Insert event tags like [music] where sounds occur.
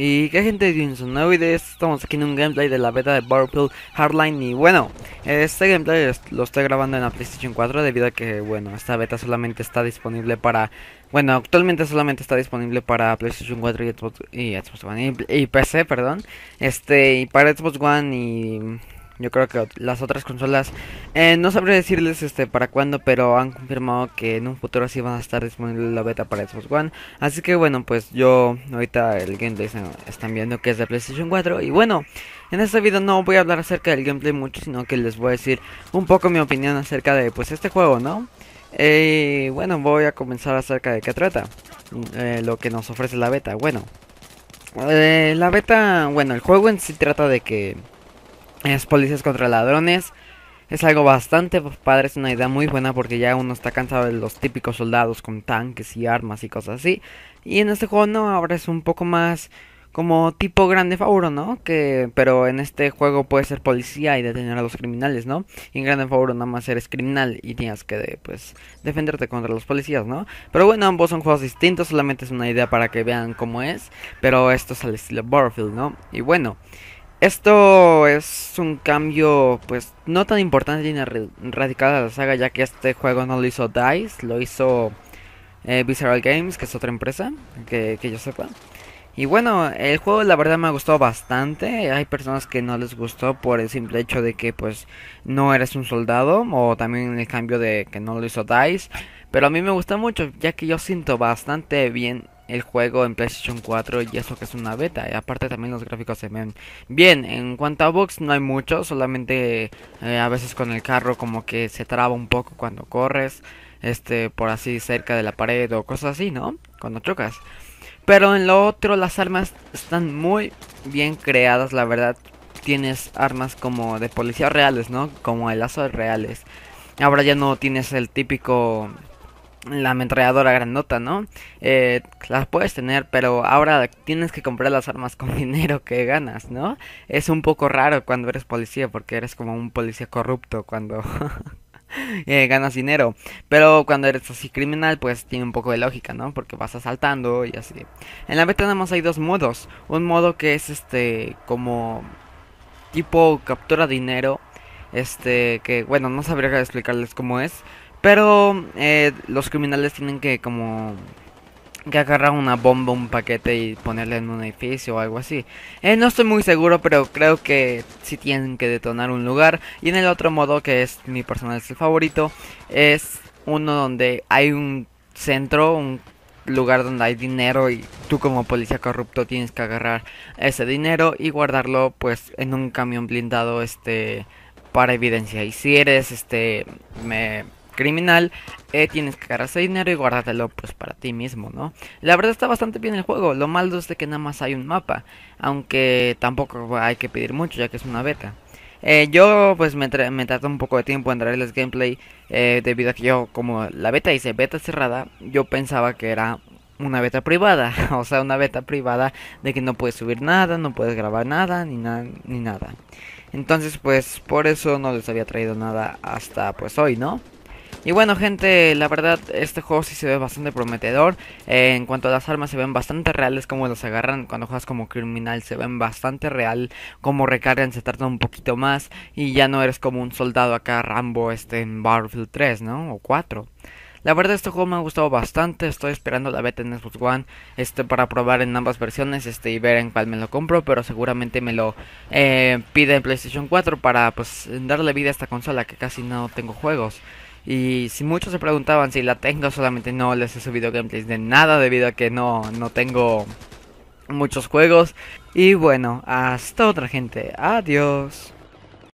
Y que gente de video, estamos aquí en un gameplay de la beta de Battlefield Hardline y bueno, este gameplay lo estoy grabando en la PlayStation 4 debido a que bueno, esta beta solamente está disponible para, bueno, actualmente solamente está disponible para PlayStation 4 y Xbox, y Xbox One y PC, perdón, este, y para Xbox One y yo creo que las otras consolas, eh, no sabré decirles este para cuándo, pero han confirmado que en un futuro sí van a estar disponible la beta para Xbox One. Así que bueno, pues yo ahorita el gameplay están viendo que es de PlayStation 4. Y bueno, en este video no voy a hablar acerca del gameplay mucho, sino que les voy a decir un poco mi opinión acerca de pues este juego, ¿no? Y eh, bueno, voy a comenzar acerca de qué trata, mm, eh, lo que nos ofrece la beta. Bueno, la beta, bueno, el juego en sí trata de que es policías contra ladrones. Es algo bastante padre, es una idea muy buena porque ya uno está cansado de los típicos soldados con tanques y armas y cosas así. Y en este juego no, ahora es un poco más como tipo Grande Fauro, ¿no? Que pero en este juego puedes ser policía y detener a los criminales, ¿no? Y en Grande favor nada más eres criminal y tienes que pues defenderte contra los policías, ¿no? Pero bueno, ambos son juegos distintos, solamente es una idea para que vean cómo es, pero esto es al estilo Battlefield, ¿no? Y bueno, esto es un cambio, pues, no tan importante ni radical a la saga, ya que este juego no lo hizo DICE, lo hizo eh, Visceral Games, que es otra empresa, que, que, yo sepa. Y bueno, el juego la verdad me gustó bastante. Hay personas que no les gustó por el simple hecho de que, pues, no eres un soldado, o también el cambio de que no lo hizo DICE. Pero a mí me gusta mucho, ya que yo siento bastante bien el juego en PlayStation 4 y eso que es una beta. Y aparte también los gráficos se ven bien. En cuanto a box no hay mucho, solamente eh, a veces con el carro como que se traba un poco cuando corres, este por así cerca de la pared o cosas así, ¿no? Cuando chocas. Pero en lo otro las armas están muy bien creadas, la verdad. Tienes armas como de policías reales, ¿no? Como el lazo reales. Ahora ya no tienes el típico la ametralladora grandota, ¿no? Eh, las puedes tener, pero ahora tienes que comprar las armas con [laughs] dinero que ganas, ¿no? Es un poco raro cuando eres policía, porque eres como un policía corrupto cuando [laughs] eh, ganas dinero. Pero cuando eres así criminal, pues tiene un poco de lógica, ¿no? Porque vas asaltando y así. En la beta tenemos hay dos modos. Un modo que es este como tipo captura dinero. Este que, bueno, no sabría explicarles cómo es pero eh, los criminales tienen que como que agarrar una bomba, un paquete y ponerle en un edificio o algo así. Eh, no estoy muy seguro, pero creo que sí tienen que detonar un lugar. Y en el otro modo, que es mi personal favorito, es uno donde hay un centro, un lugar donde hay dinero y tú como policía corrupto tienes que agarrar ese dinero y guardarlo pues en un camión blindado este para evidencia y si eres este me criminal, eh, tienes que cargarse dinero y guardártelo pues para ti mismo, ¿no? La verdad está bastante bien el juego, lo malo es de que nada más hay un mapa, aunque tampoco hay que pedir mucho ya que es una beta. Eh, yo pues me, me un poco de tiempo en traerles gameplay eh, debido a que yo como la beta dice beta cerrada, yo pensaba que era una beta privada, [laughs] o sea, una beta privada de que no puedes subir nada, no puedes grabar nada, ni, nada ni nada. Entonces, pues por eso no les había traído nada hasta pues hoy, ¿no? Y bueno gente, la verdad este juego sí se ve bastante prometedor eh, En cuanto a las armas se ven bastante reales como las agarran Cuando juegas como criminal se ven bastante real Como recargan se tarda un poquito más Y ya no eres como un soldado acá Rambo este en Battlefield 3, ¿no? O 4 la verdad este juego me ha gustado bastante, estoy esperando la beta en Xbox One este, para probar en ambas versiones este, y ver en cuál me lo compro, pero seguramente me lo eh, pide en PlayStation 4 para pues darle vida a esta consola que casi no tengo juegos. Y si muchos se preguntaban si la tengo, solamente no les he subido gameplays de nada debido a que no, no tengo muchos juegos. Y bueno, hasta otra gente. Adiós.